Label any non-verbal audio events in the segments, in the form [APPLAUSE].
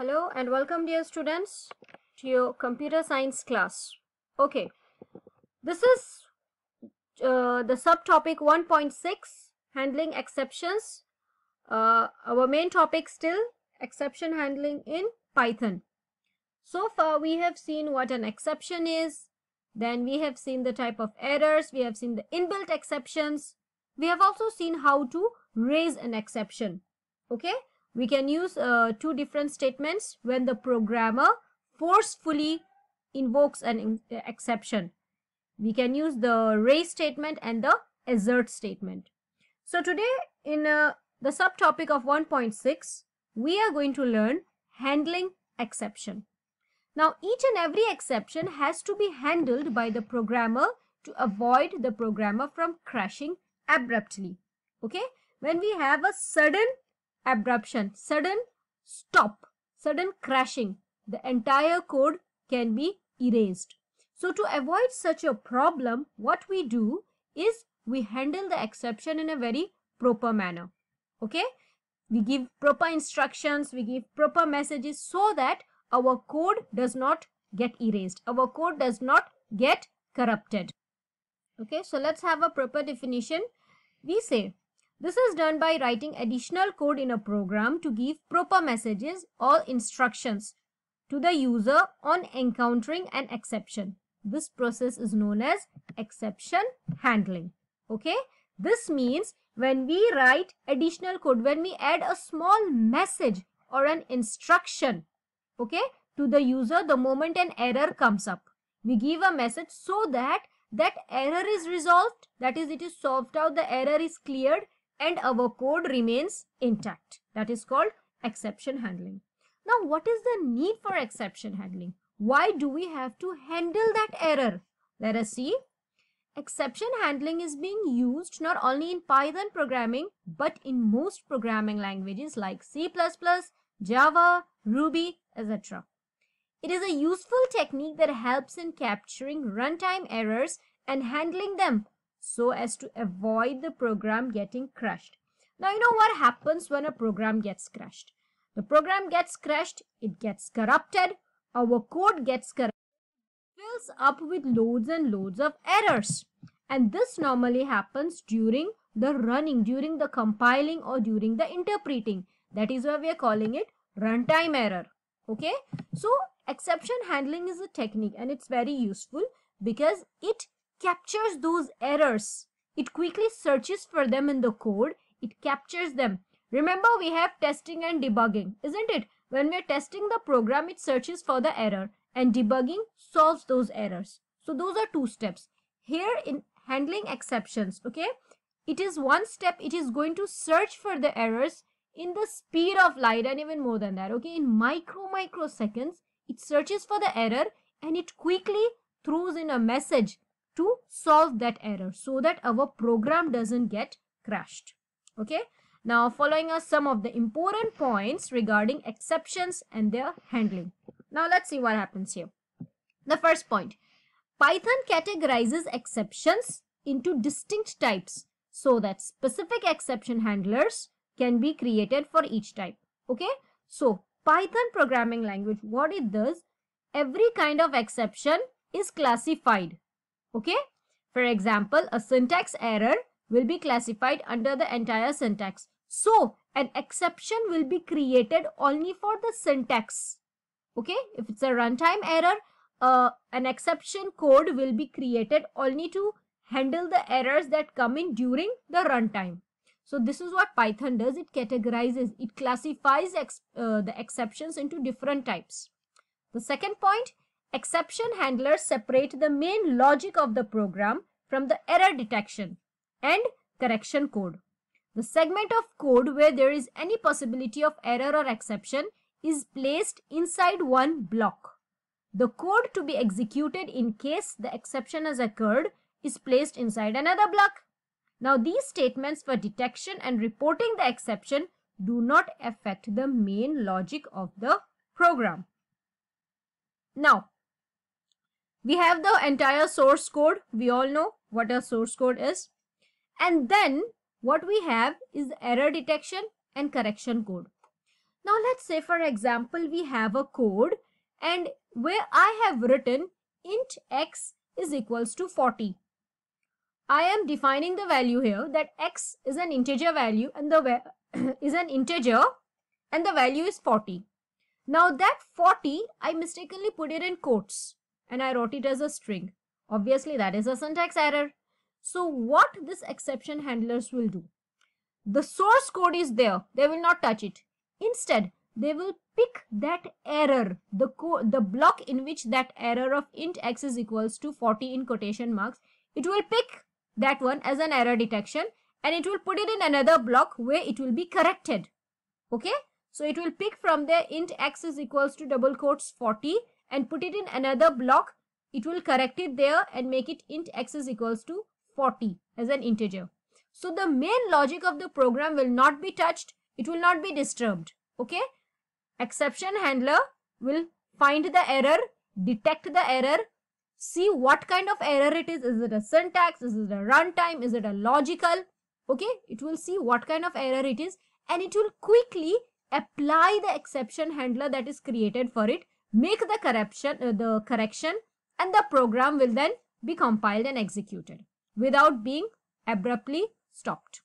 Hello and welcome dear students to your computer science class. Okay, this is uh, the subtopic 1.6 handling exceptions. Uh, our main topic still exception handling in Python. So far we have seen what an exception is, then we have seen the type of errors, we have seen the inbuilt exceptions. We have also seen how to raise an exception. Okay, we can use uh, two different statements when the programmer forcefully invokes an uh, exception. We can use the raise statement and the assert statement. So today in uh, the subtopic of 1.6, we are going to learn handling exception. Now each and every exception has to be handled by the programmer to avoid the programmer from crashing abruptly. Okay, when we have a sudden abruption, sudden stop, sudden crashing. The entire code can be erased. So to avoid such a problem, what we do is we handle the exception in a very proper manner. Okay? We give proper instructions, we give proper messages so that our code does not get erased. Our code does not get corrupted. Okay, so let's have a proper definition. We say this is done by writing additional code in a program to give proper messages or instructions to the user on encountering an exception. This process is known as exception handling. Okay. This means when we write additional code, when we add a small message or an instruction, okay, to the user the moment an error comes up. We give a message so that that error is resolved, that is it is solved out, the error is cleared and our code remains intact. That is called exception handling. Now, what is the need for exception handling? Why do we have to handle that error? Let us see. Exception handling is being used not only in Python programming but in most programming languages like C++, Java, Ruby, etc. It is a useful technique that helps in capturing runtime errors and handling them so as to avoid the program getting crushed. Now, you know what happens when a program gets crushed. The program gets crushed; it gets corrupted, our code gets corrupted, fills up with loads and loads of errors. And this normally happens during the running, during the compiling or during the interpreting. That is why we are calling it runtime error. Okay. So exception handling is a technique and it's very useful because it captures those errors. It quickly searches for them in the code. It captures them. Remember we have testing and debugging, isn't it? When we're testing the program, it searches for the error and debugging solves those errors. So those are two steps. Here in handling exceptions, okay? It is one step, it is going to search for the errors in the speed of light and even more than that, okay? In micro microseconds, it searches for the error and it quickly throws in a message to solve that error so that our program doesn't get crashed. Okay. Now following are some of the important points regarding exceptions and their handling. Now let's see what happens here. The first point, Python categorizes exceptions into distinct types so that specific exception handlers can be created for each type. Okay. So Python programming language, what it does, every kind of exception is classified Okay. For example, a syntax error will be classified under the entire syntax. So, an exception will be created only for the syntax. Okay, if it's a runtime error, uh, an exception code will be created only to handle the errors that come in during the runtime. So this is what Python does. It categorizes, it classifies ex uh, the exceptions into different types. The second point Exception handlers separate the main logic of the program from the error detection and correction code. The segment of code where there is any possibility of error or exception is placed inside one block. The code to be executed in case the exception has occurred is placed inside another block. Now these statements for detection and reporting the exception do not affect the main logic of the program. Now we have the entire source code. We all know what a source code is. And then what we have is error detection and correction code. Now let's say for example, we have a code and where I have written int x is equals to 40. I am defining the value here that x is an integer value and the [COUGHS] is an integer and the value is 40. Now that 40 I mistakenly put it in quotes and I wrote it as a string. Obviously, that is a syntax error. So what this exception handlers will do? The source code is there. They will not touch it. Instead, they will pick that error, the, the block in which that error of int x is equals to 40 in quotation marks. It will pick that one as an error detection and it will put it in another block where it will be corrected. Okay. So it will pick from there int x is equals to double quotes 40 and put it in another block, it will correct it there and make it int x is equals to 40 as an integer. So the main logic of the program will not be touched. It will not be disturbed. Okay. Exception handler will find the error, detect the error, see what kind of error it is. Is it a syntax? Is it a runtime? Is it a logical? Okay. It will see what kind of error it is and it will quickly apply the exception handler that is created for it make the correction, uh, the correction and the program will then be compiled and executed without being abruptly stopped.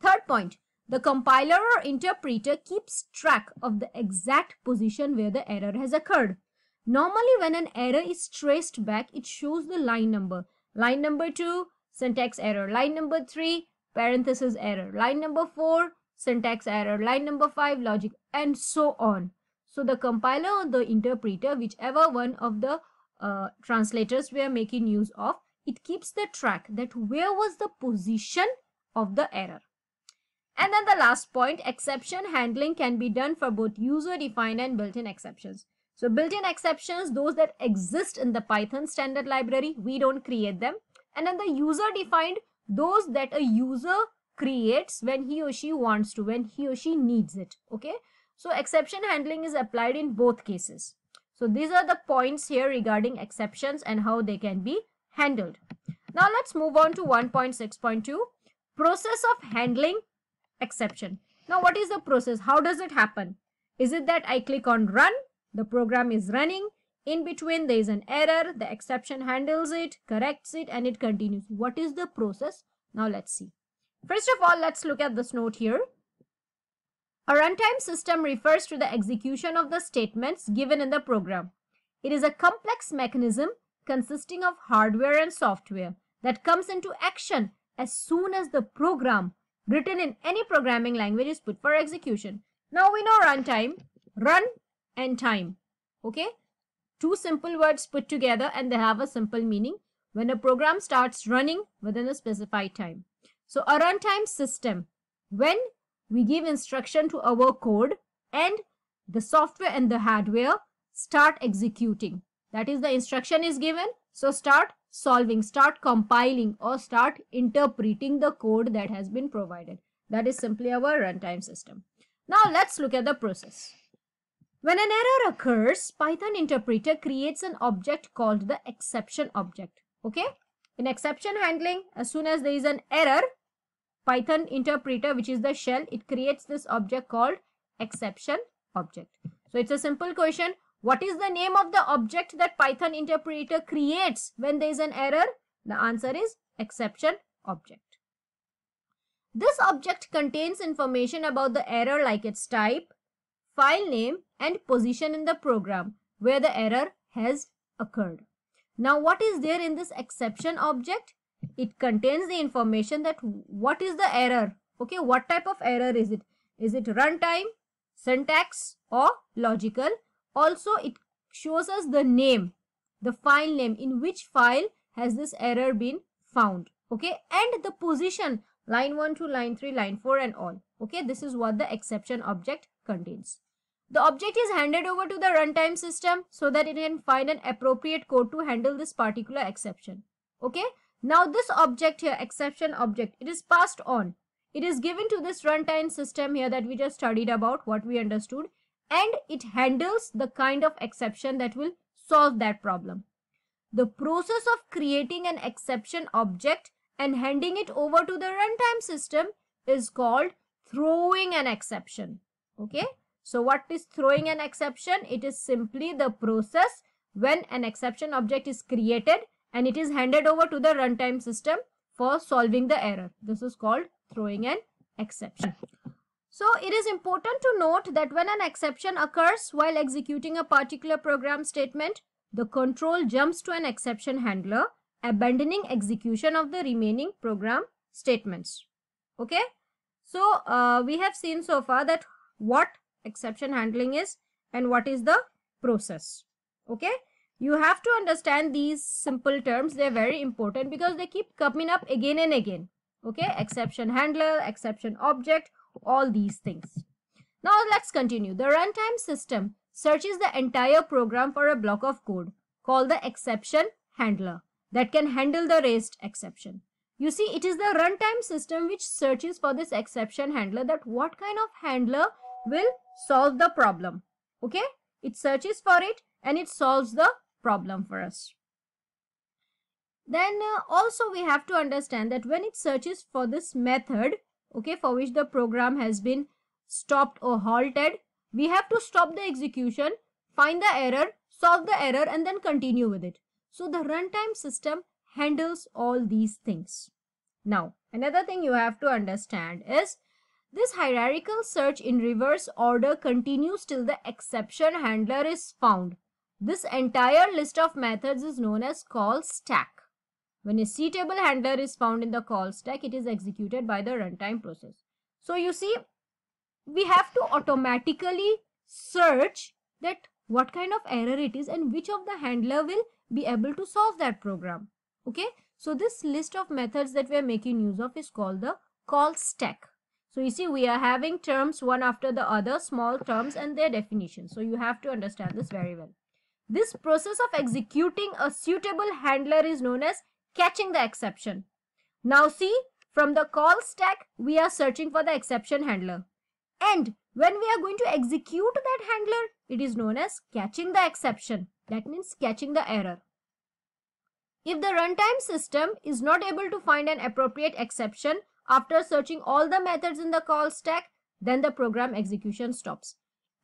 Third point, the compiler or interpreter keeps track of the exact position where the error has occurred. Normally when an error is traced back, it shows the line number. Line number 2, syntax error. Line number 3, parenthesis error. Line number 4, syntax error. Line number 5, logic and so on. So the compiler or the interpreter, whichever one of the uh, translators we are making use of, it keeps the track that where was the position of the error. And then the last point, exception handling can be done for both user-defined and built-in exceptions. So built-in exceptions, those that exist in the Python standard library, we don't create them. And then the user-defined, those that a user creates when he or she wants to, when he or she needs it. Okay. So exception handling is applied in both cases. So these are the points here regarding exceptions and how they can be handled. Now let's move on to 1.6.2 process of handling exception. Now what is the process? How does it happen? Is it that I click on run, the program is running, in between there is an error, the exception handles it, corrects it and it continues. What is the process? Now let's see. First of all, let's look at this note here. A runtime system refers to the execution of the statements given in the program. It is a complex mechanism consisting of hardware and software that comes into action as soon as the program written in any programming language is put for execution. Now we know runtime, run and time. Okay, two simple words put together and they have a simple meaning when a program starts running within a specified time. So a runtime system, when we give instruction to our code and the software and the hardware start executing. That is the instruction is given. So start solving, start compiling or start interpreting the code that has been provided. That is simply our runtime system. Now let's look at the process. When an error occurs, Python interpreter creates an object called the exception object. Okay. In exception handling, as soon as there is an error, Python interpreter, which is the shell, it creates this object called exception object. So it's a simple question. What is the name of the object that Python interpreter creates when there is an error? The answer is exception object. This object contains information about the error like its type, file name and position in the program where the error has occurred. Now what is there in this exception object? it contains the information that what is the error okay what type of error is it is it runtime syntax or logical also it shows us the name the file name in which file has this error been found okay and the position line 1 to line 3 line 4 and all okay this is what the exception object contains the object is handed over to the runtime system so that it can find an appropriate code to handle this particular exception okay now this object here, exception object, it is passed on. It is given to this runtime system here that we just studied about what we understood and it handles the kind of exception that will solve that problem. The process of creating an exception object and handing it over to the runtime system is called throwing an exception. Okay. So what is throwing an exception? It is simply the process when an exception object is created and it is handed over to the runtime system for solving the error. This is called throwing an exception. So it is important to note that when an exception occurs while executing a particular program statement, the control jumps to an exception handler, abandoning execution of the remaining program statements. Okay. So uh, we have seen so far that what exception handling is and what is the process. Okay you have to understand these simple terms they're very important because they keep coming up again and again okay exception handler exception object all these things now let's continue the runtime system searches the entire program for a block of code called the exception handler that can handle the raised exception you see it is the runtime system which searches for this exception handler that what kind of handler will solve the problem okay it searches for it and it solves the problem for us. Then uh, also we have to understand that when it searches for this method, okay, for which the program has been stopped or halted, we have to stop the execution, find the error, solve the error and then continue with it. So the runtime system handles all these things. Now, another thing you have to understand is this hierarchical search in reverse order continues till the exception handler is found. This entire list of methods is known as call stack. When a table handler is found in the call stack, it is executed by the runtime process. So you see, we have to automatically search that what kind of error it is and which of the handler will be able to solve that program. Okay, so this list of methods that we are making use of is called the call stack. So you see we are having terms one after the other, small terms and their definition. So you have to understand this very well. This process of executing a suitable handler is known as catching the exception. Now see, from the call stack, we are searching for the exception handler. And when we are going to execute that handler, it is known as catching the exception. That means catching the error. If the runtime system is not able to find an appropriate exception after searching all the methods in the call stack, then the program execution stops.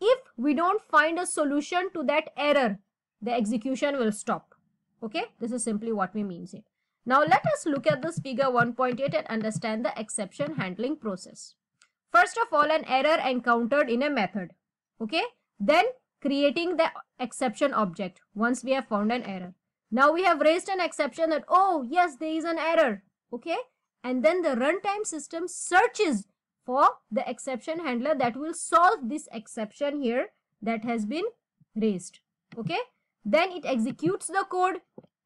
If we don't find a solution to that error, the execution will stop. Okay, this is simply what we mean here. Now let us look at this figure 1.8 and understand the exception handling process. First of all, an error encountered in a method. Okay, then creating the exception object once we have found an error. Now we have raised an exception that, oh yes, there is an error. Okay, and then the runtime system searches for the exception handler that will solve this exception here that has been raised. Okay, then it executes the code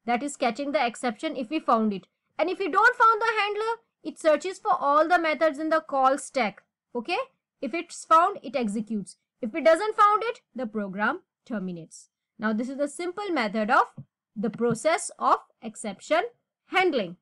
that is catching the exception if we found it. And if we don't found the handler, it searches for all the methods in the call stack. Okay? If it's found, it executes. If it doesn't found it, the program terminates. Now, this is the simple method of the process of exception handling.